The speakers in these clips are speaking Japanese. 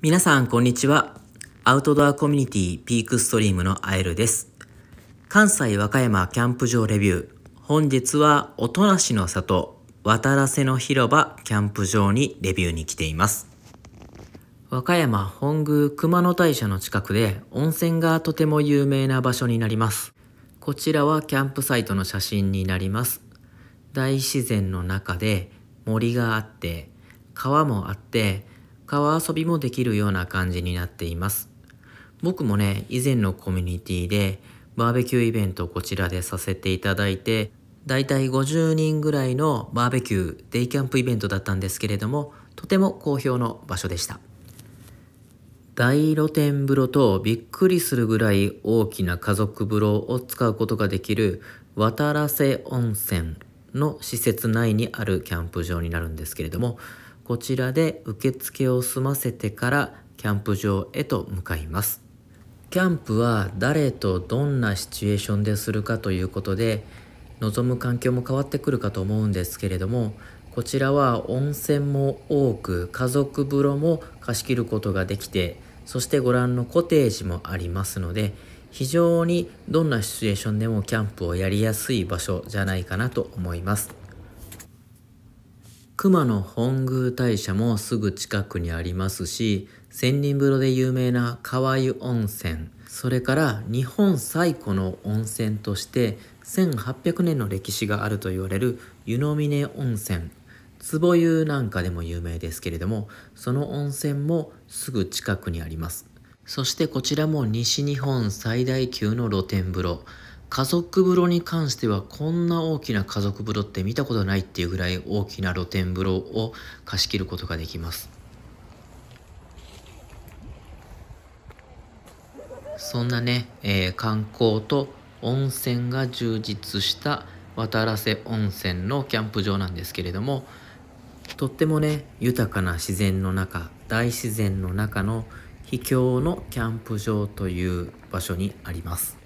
皆さん、こんにちは。アウトドアコミュニティピークストリームのあえるです。関西和歌山キャンプ場レビュー。本日は、なしの里、渡らせの広場キャンプ場にレビューに来ています。和歌山本宮熊野大社の近くで温泉がとても有名な場所になります。こちらはキャンプサイトの写真になります。大自然の中で森があって、川もあって、川遊びもできるような感じになっています。僕もね、以前のコミュニティでバーベキューイベントをこちらでさせていただいて、だいたい50人ぐらいのバーベキュー、デイキャンプイベントだったんですけれども、とても好評の場所でした。大露天風呂とびっくりするぐらい大きな家族風呂を使うことができる渡良瀬温泉の施設内にあるキャンプ場になるんですけれどもこちらで受付を済ませてからキャンプ場へと向かいます。キャンプは誰とどんなシチュエーションでするかということで望む環境も変わってくるかと思うんですけれどもこちらは温泉も多く家族風呂も貸し切ることができてそしてご覧のコテージもありますので非常にどんなシチュエーションでもキャンプをやりやすい場所じゃないかなと思います。熊野本宮大社もすぐ近くにありますし、仙人風呂で有名な川湯温泉、それから日本最古の温泉として1800年の歴史があると言われる湯の峰温泉、坪湯なんかでも有名ですけれども、その温泉もすぐ近くにあります。そしてこちらも西日本最大級の露天風呂、家族風呂に関してはこんな大きな家族風呂って見たことないっていうぐらい大きな露天風呂を貸し切ることができますそんなね、えー、観光と温泉が充実した渡良瀬温泉のキャンプ場なんですけれどもとってもね豊かな自然の中大自然の中の秘境のキャンプ場という場所にあります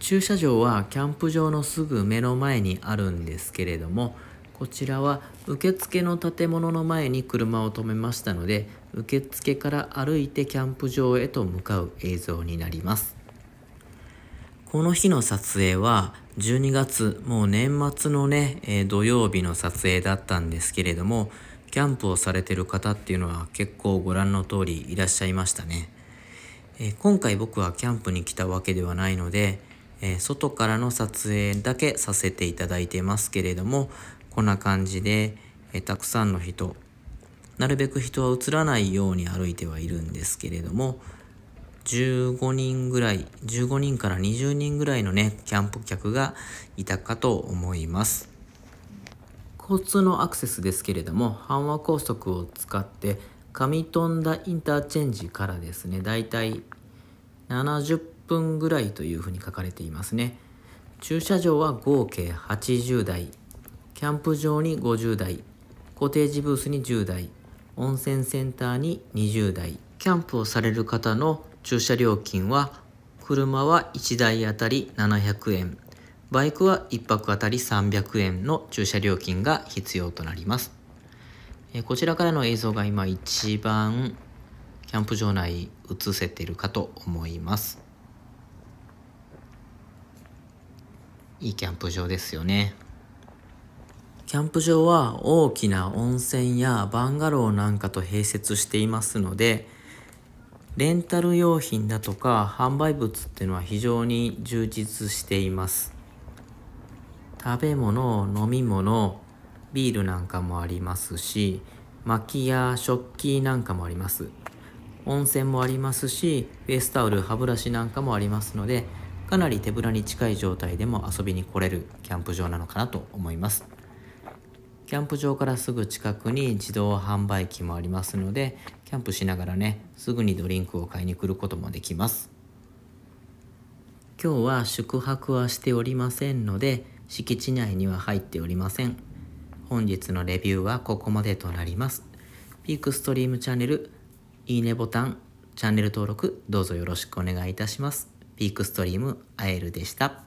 駐車場はキャンプ場のすぐ目の前にあるんですけれどもこちらは受付の建物の前に車を止めましたので受付から歩いてキャンプ場へと向かう映像になりますこの日の撮影は12月もう年末のね、えー、土曜日の撮影だったんですけれどもキャンプをされてる方っていうのは結構ご覧の通りいらっしゃいましたね、えー、今回僕はキャンプに来たわけではないのでえー、外からの撮影だけさせていただいてますけれどもこんな感じで、えー、たくさんの人なるべく人は映らないように歩いてはいるんですけれども15人ぐらい15人から20人ぐらいのねキャンプ客がいたかと思います交通のアクセスですけれども阪和高速を使って上富田インターチェンジからですねだいたい70分ぐらいというふうに書かれていますね駐車場は合計80台キャンプ場に50台コテージブースに10台温泉センターに20台キャンプをされる方の駐車料金は車は1台あたり700円バイクは1泊あたり300円の駐車料金が必要となりますこちらからの映像が今一番キャンプ場内映せているかと思います。いいキャンプ場ですよね。キャンプ場は大きな温泉やバンガローなんかと併設していますので、レンタル用品だとか販売物っていうのは非常に充実しています。食べ物、飲み物、ビールなんかもありますし、薪や食器なんかもあります。温泉もありますし、フェイスタオル、歯ブラシなんかもありますので、かなり手ぶらに近い状態でも遊びに来れるキャンプ場なのかなと思いますキャンプ場からすぐ近くに自動販売機もありますのでキャンプしながらねすぐにドリンクを買いに来ることもできます今日は宿泊はしておりませんので敷地内には入っておりません本日のレビューはここまでとなりますピークストリームチャンネルいいねボタンチャンネル登録どうぞよろしくお願いいたしますピークストリームあえるでした。